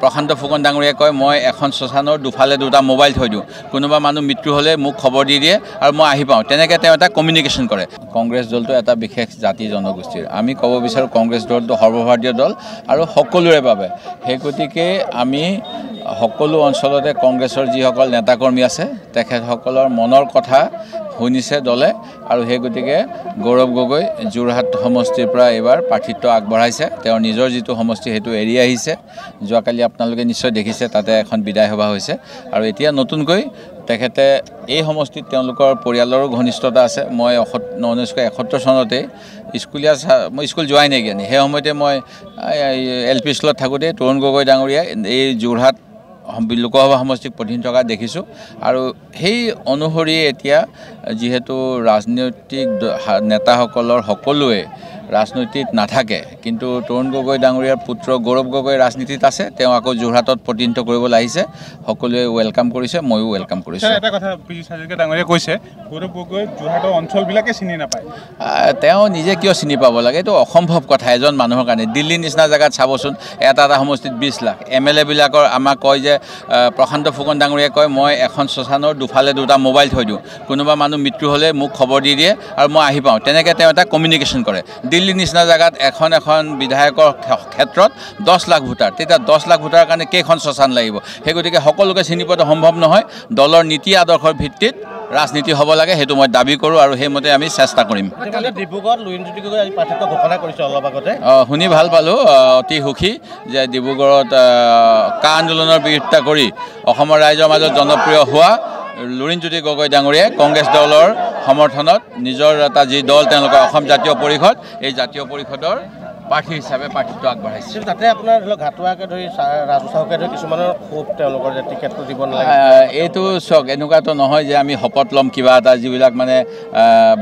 প্ৰশান্ত ফুকন ডাঙৰীয়াই কয় মই এখন শ্মশানৰ দুফালে দুটা মোবাইল থৈ দিওঁ কোনোবা মানুহ মৃত্যু হ'লে মোক খবৰ দি দিয়ে আৰু মই আহি পাওঁ তেনেকৈ তেওঁ এটা কমিউনিকেশ্যন কৰে কংগ্ৰেছ দলটো এটা বিশেষ জাতি জনগোষ্ঠীৰ আমি ক'ব বিচাৰোঁ কংগ্ৰেছ দলটো সৰ্বভাৰতীয় দল আৰু সকলোৰে বাবে সেই গতিকে আমি সকলো অঞ্চলতে কংগ্ৰেছৰ যিসকল নেতাকৰ্মী আছে তেখেতসকলৰ মনৰ কথা শুনিছে দলে আৰু সেই গতিকে গৌৰৱ গগৈ যোৰহাট সমষ্টিৰ পৰা এইবাৰ প্ৰাৰ্থিত্ব আগবঢ়াইছে তেওঁৰ নিজৰ যিটো সমষ্টি সেইটো এৰি আহিছে যোৱাকালি আপোনালোকে নিশ্চয় দেখিছে তাতে এখন বিদায় সভা হৈছে আৰু এতিয়া নতুনকৈ তেখেতে এই সমষ্টিত তেওঁলোকৰ পৰিয়ালৰো ঘনিষ্ঠতা আছে মই অস ঊনৈছশ এসত্তৰ চনতেই স্কুলীয়া মই স্কুল যোৱাই নাইকিয়ানি সেই সময়তে মই এল পি স্কুলত থাকোঁতেই তৰুণ গগৈ ডাঙৰীয়াই এই যোৰহাট লোকসভা সমষ্টিক প্ৰতিনিধি থকা দেখিছোঁ আৰু সেই অনুসৰিয়ে এতিয়া যিহেতু ৰাজনৈতিক নেতাসকলৰ সকলোৱে ৰাজনীতিত নাথাকে কিন্তু তৰুণ গগৈ ডাঙৰীয়াৰ পুত্ৰ গৌৰৱ গগৈ ৰাজনীতিত আছে তেওঁ আকৌ যোৰহাটত প্ৰতিনিধিত্ব কৰিবলৈ আহিছে সকলোৱে ৱেলকাম কৰিছে ময়ো ৱেলকাম কৰিছোঁ এটা কথা হাজৰিকা ডাঙৰীয়া কৈছে গৌৰৱ গগৈ যোৰহাটৰ অঞ্চলবিলাকে চিনি নাপায় তেওঁ নিজে কিয় চিনি পাব লাগে এইটো অসম্ভৱ কথা এজন মানুহৰ কাৰণে দিল্লীৰ নিচিনা জেগাত চাবচোন এটা এটা সমষ্টিত বিছ লাখ এম এল এবিলাকৰ আমাক কয় যে প্ৰশান্ত ফুকন ডাঙৰীয়াই কয় মই এখন শ্মশানৰ দুফালে দুটা মোবাইল থৈ দিওঁ কোনোবা মানুহ মৃত্যু হ'লে মোক খবৰ দি দিয়ে আৰু মই আহি পাওঁ তেনেকৈ তেওঁ এটা কমিউনিকেশ্যন কৰে দিল্লীৰ নিচিনা জেগাত এখন এখন বিধায়কৰ ক্ষেত্ৰত দহ লাখ ভোটাৰ তেতিয়া দহ লাখ ভোটাৰৰ কাৰণে কেইখন শ্মশান লাগিব সেই গতিকে সকলোকে চিনি পোৱাটো সম্ভৱ নহয় দলৰ নীতি আদৰ্শৰ ভিত্তিত ৰাজনীতি হ'ব লাগে সেইটো মই দাবী কৰোঁ আৰু সেইমতে আমি চেষ্টা কৰিম ডিব্ৰুগড়ত শুনি ভাল পালোঁ অতি সুখী যে ডিব্ৰুগড়ত কা আন্দোলনৰ বিৰোধিতা কৰি অসমৰ ৰাইজৰ মাজত জনপ্ৰিয় হোৱা লুৰিণজ্যোতি গগৈ ডাঙৰীয়াই কংগ্ৰেছ দলৰ সমৰ্থনত নিজৰ এটা যি দল তেওঁলোকে অসম জাতীয় পৰিষদ এই জাতীয় পৰিষদৰ প্ৰাৰ্থী হিচাপে প্ৰাৰ্থীত্ব আগবঢ়াইছে তাতে আপোনাৰ ধৰি লওক ঘাটুৱাকে ধৰি ৰাজহুৱাকে ধৰি কিছুমানৰ ক্ষোভ তেওঁলোকৰ যে টিকেটটো দিব নালাগে এইটো চাওক এনেকুৱাতো নহয় যে আমি শপত ল'ম কিবা এটা যিবিলাক মানে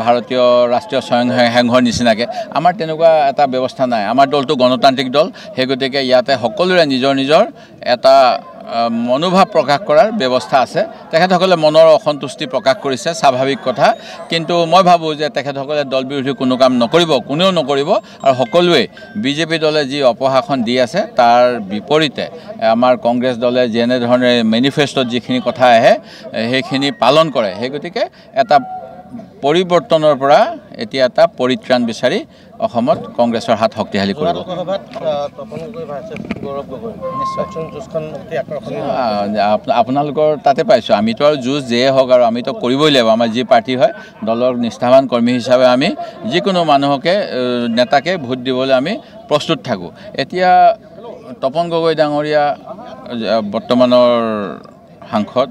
ভাৰতীয় ৰাষ্ট্ৰীয় স্বয়ং সংঘৰ নিচিনাকৈ আমাৰ তেনেকুৱা এটা ব্যৱস্থা নাই আমাৰ দলটো গণতান্ত্ৰিক দল সেই গতিকে ইয়াতে সকলোৰে নিজৰ নিজৰ এটা মনোভাৱ প্ৰকাশ কৰাৰ ব্যৱস্থা আছে তেখেতসকলে মনৰ অসন্তুষ্টি প্ৰকাশ কৰিছে স্বাভাৱিক কথা কিন্তু মই ভাবোঁ যে তেখেতসকলে দল বিৰোধী কোনো কাম নকৰিব কোনেও নকৰিব আৰু সকলোৱে বিজেপি দলে যি অপশাসন দি আছে তাৰ বিপৰীতে আমাৰ কংগ্ৰেছ দলে যেনেধৰণে মেনিফেষ্টত যিখিনি কথা আহে সেইখিনি পালন কৰে সেই গতিকে এটা পৰিৱৰ্তনৰ পৰা এতিয়া এটা পৰিত্ৰাণ বিচাৰি অসমত কংগ্ৰেছৰ হাত শক্তিশালী কৰিব আপোনালোকৰ তাতে পাইছোঁ আমিতো আৰু যুঁজ যিয়ে হওক আৰু আমিতো কৰিবই লাগিব আমাৰ যি পাৰ্টী হয় দলৰ নিষ্ঠাবান কৰ্মী হিচাপে আমি যিকোনো মানুহকে নেতাকে ভোট দিবলৈ আমি প্ৰস্তুত থাকোঁ এতিয়া তপন গগৈ ডাঙৰীয়া বৰ্তমানৰ সাংসদ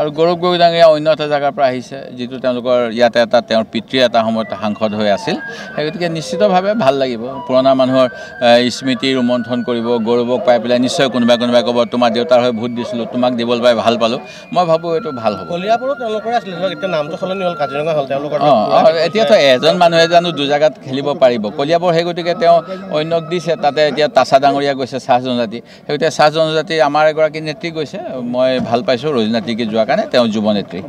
আৰু গৌৰৱ গগৈ ডাঙৰীয়া অন্য এটা জেগাৰ পৰা আহিছে যিটো তেওঁলোকৰ ইয়াতে এটা তেওঁৰ পিতৃ এটা সময়ত সাংসদ হৈ আছিল সেই গতিকে নিশ্চিতভাৱে ভাল লাগিব পুৰণা মানুহৰ স্মৃতি ৰোমন্থন কৰিব গৌৰৱক পাই পেলাই নিশ্চয় কোনোবাই কোনোবাই ক'ব তোমাৰ দেউতাৰ হৈ ভোট দিছিলোঁ তোমাক দিবলৈ পাই ভাল পালোঁ মই ভাবোঁ এইটো ভাল হ'ব অঁ এতিয়াতো এজন মানুহে জানো দুজেগাত খেলিব পাৰিব কলিয়াবৰ সেই গতিকে তেওঁ অন্যক দিছে তাতে এতিয়া তাছা ডাঙৰীয়া গৈছে চাহ জনজাতি সেই গতিকে চাহ জনজাতি আমাৰ এগৰাকী নেত্ৰী গৈছে মই ভাল পাইছোঁ ৰজনাতিকে যোৱা কাৰণে তেওঁ যুৱনেত্ৰী